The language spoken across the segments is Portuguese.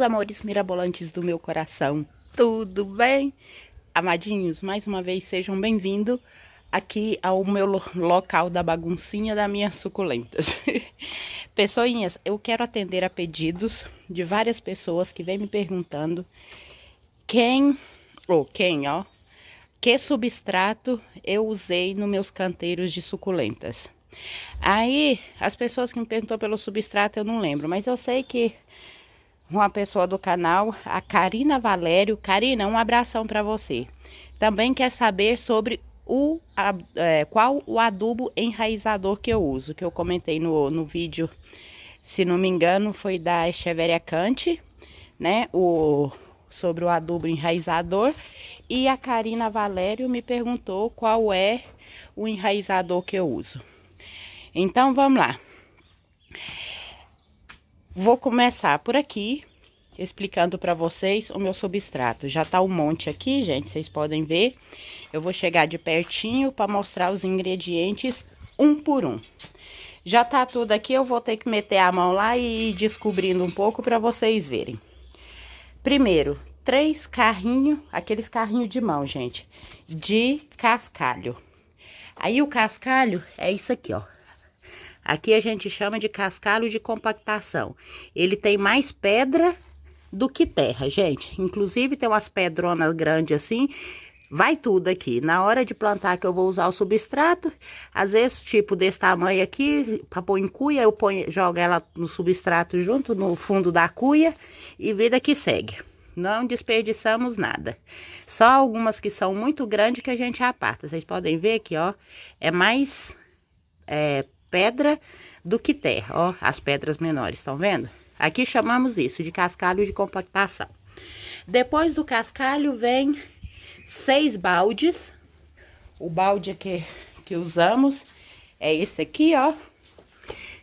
meus amores mirabolantes do meu coração, tudo bem? Amadinhos, mais uma vez sejam bem-vindos aqui ao meu local da baguncinha das minhas suculentas. Pessoinhas, eu quero atender a pedidos de várias pessoas que vêm me perguntando quem, ou quem, ó, que substrato eu usei nos meus canteiros de suculentas. Aí, as pessoas que me perguntou pelo substrato, eu não lembro, mas eu sei que uma pessoa do canal, a Karina Valério. Karina, um abração para você. Também quer saber sobre o, a, é, qual o adubo enraizador que eu uso, que eu comentei no, no vídeo, se não me engano, foi da Echeveria Cante, né? O, sobre o adubo enraizador. E a Karina Valério me perguntou qual é o enraizador que eu uso. Então, vamos lá. Vou começar por aqui, explicando para vocês o meu substrato. Já tá um monte aqui, gente, vocês podem ver. Eu vou chegar de pertinho para mostrar os ingredientes um por um. Já tá tudo aqui, eu vou ter que meter a mão lá e ir descobrindo um pouco para vocês verem. Primeiro, três carrinhos, aqueles carrinhos de mão, gente, de cascalho. Aí o cascalho é isso aqui, ó. Aqui a gente chama de cascalho de compactação. Ele tem mais pedra do que terra, gente. Inclusive tem umas pedronas grandes assim, vai tudo aqui. Na hora de plantar que eu vou usar o substrato, às vezes tipo desse tamanho aqui, para pôr em cuia, eu ponho, jogo ela no substrato junto, no fundo da cuia e vida que segue. Não desperdiçamos nada. Só algumas que são muito grandes que a gente aparta. Vocês podem ver aqui, ó, é mais... É, pedra do que terra, ó, as pedras menores, estão vendo? Aqui chamamos isso de cascalho de compactação. Depois do cascalho vem seis baldes. O balde que, que usamos é esse aqui, ó.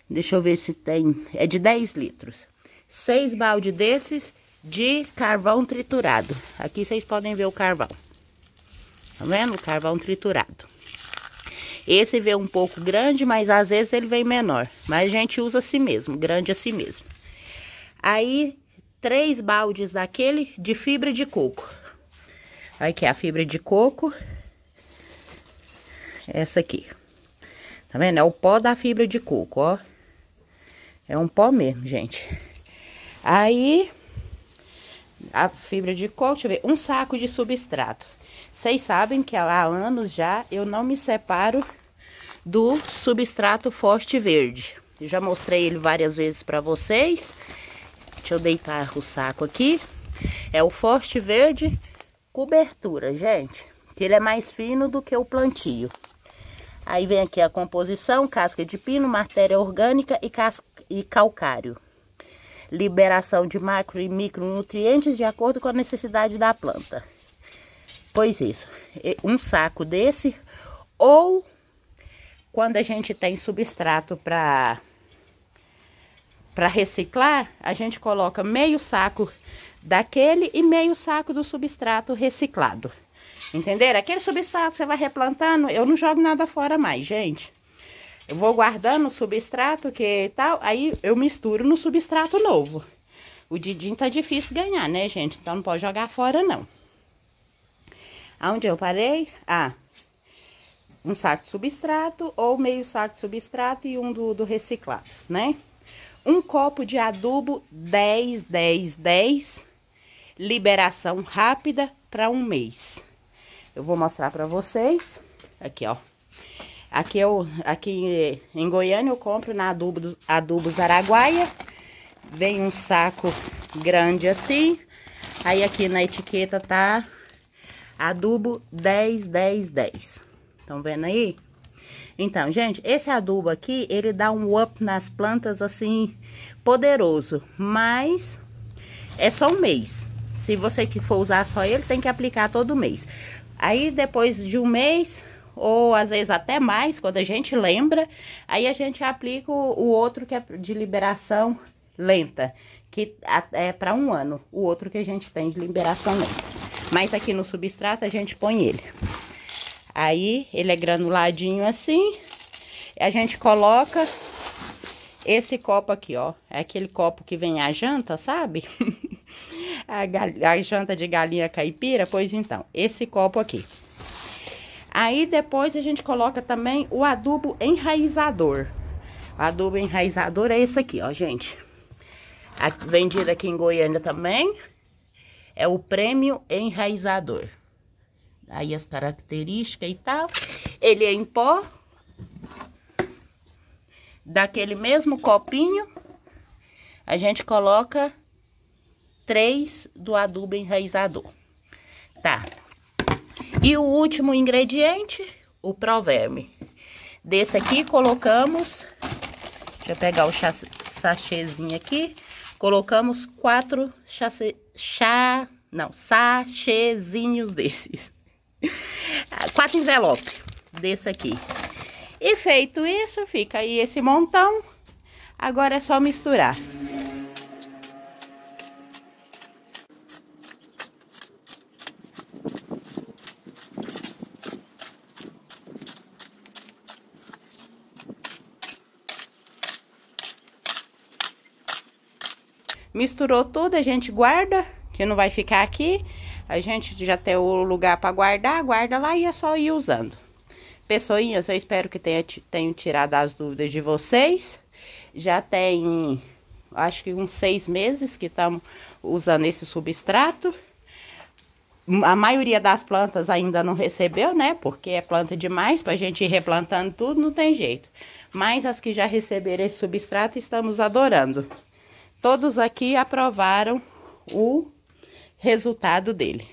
Deixa eu ver se tem... É de 10 litros. Seis baldes desses de carvão triturado. Aqui vocês podem ver o carvão. Tá vendo? O carvão triturado. Esse vem um pouco grande, mas às vezes ele vem menor. Mas a gente usa assim mesmo, grande assim mesmo. Aí, três baldes daquele de fibra de coco. Aqui é a fibra de coco. Essa aqui. Tá vendo? É o pó da fibra de coco, ó. É um pó mesmo, gente. Aí, a fibra de coco, deixa eu ver, um saco de substrato. Vocês sabem que há anos já eu não me separo do substrato Forte Verde. Eu já mostrei ele várias vezes para vocês. Deixa eu deitar o saco aqui. É o Forte Verde cobertura, gente. Que ele é mais fino do que o plantio. Aí vem aqui a composição, casca de pino, matéria orgânica e, casca, e calcário. Liberação de macro e micronutrientes de acordo com a necessidade da planta. Pois isso, um saco desse ou quando a gente tem substrato para para reciclar, a gente coloca meio saco daquele e meio saco do substrato reciclado. Entenderam? Aquele substrato que você vai replantando, eu não jogo nada fora mais, gente. Eu vou guardando o substrato que tal, aí eu misturo no substrato novo. O didim tá difícil ganhar, né, gente? Então não pode jogar fora, não. Aonde eu parei? Ah, um saco de substrato ou meio saco de substrato e um do, do reciclado, né? Um copo de adubo 10, 10, 10, liberação rápida para um mês. Eu vou mostrar para vocês, aqui ó, aqui eu, aqui em Goiânia eu compro na adubo, adubo Araguaia, vem um saco grande assim, aí aqui na etiqueta tá adubo 10, 10, 10. Estão vendo aí? Então, gente, esse adubo aqui, ele dá um up nas plantas, assim, poderoso. Mas é só um mês. Se você que for usar só ele, tem que aplicar todo mês. Aí, depois de um mês, ou às vezes até mais, quando a gente lembra, aí a gente aplica o, o outro que é de liberação lenta, que é para um ano. O outro que a gente tem de liberação lenta. Mas aqui no substrato, a gente põe ele. Aí ele é granuladinho assim. A gente coloca esse copo aqui, ó. É aquele copo que vem a janta, sabe? a, a janta de galinha caipira. Pois então, esse copo aqui. Aí depois a gente coloca também o adubo enraizador. O adubo enraizador é esse aqui, ó, gente. A, vendido aqui em Goiânia também. É o prêmio enraizador aí as características e tal. Ele é em pó, daquele mesmo copinho, a gente coloca três do adubo enraizador, tá? E o último ingrediente, o proverme. Desse aqui colocamos, deixa eu pegar o sachêzinho aqui, colocamos quatro chá, não, sachêzinhos desses. Quatro envelopes desse aqui. E feito isso, fica aí esse montão. Agora é só misturar. Misturou tudo, a gente guarda, que não vai ficar aqui. A gente já tem o lugar para guardar, guarda lá e é só ir usando. Pessoinhas, eu espero que tenha, tenham tirado as dúvidas de vocês. Já tem, acho que uns seis meses que estamos usando esse substrato. A maioria das plantas ainda não recebeu, né? Porque é planta demais, para a gente ir replantando tudo, não tem jeito. Mas as que já receberam esse substrato, estamos adorando. Todos aqui aprovaram o resultado dele.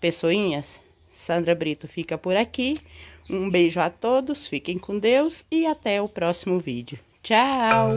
Pessoinhas, Sandra Brito fica por aqui. Um beijo a todos, fiquem com Deus e até o próximo vídeo. Tchau!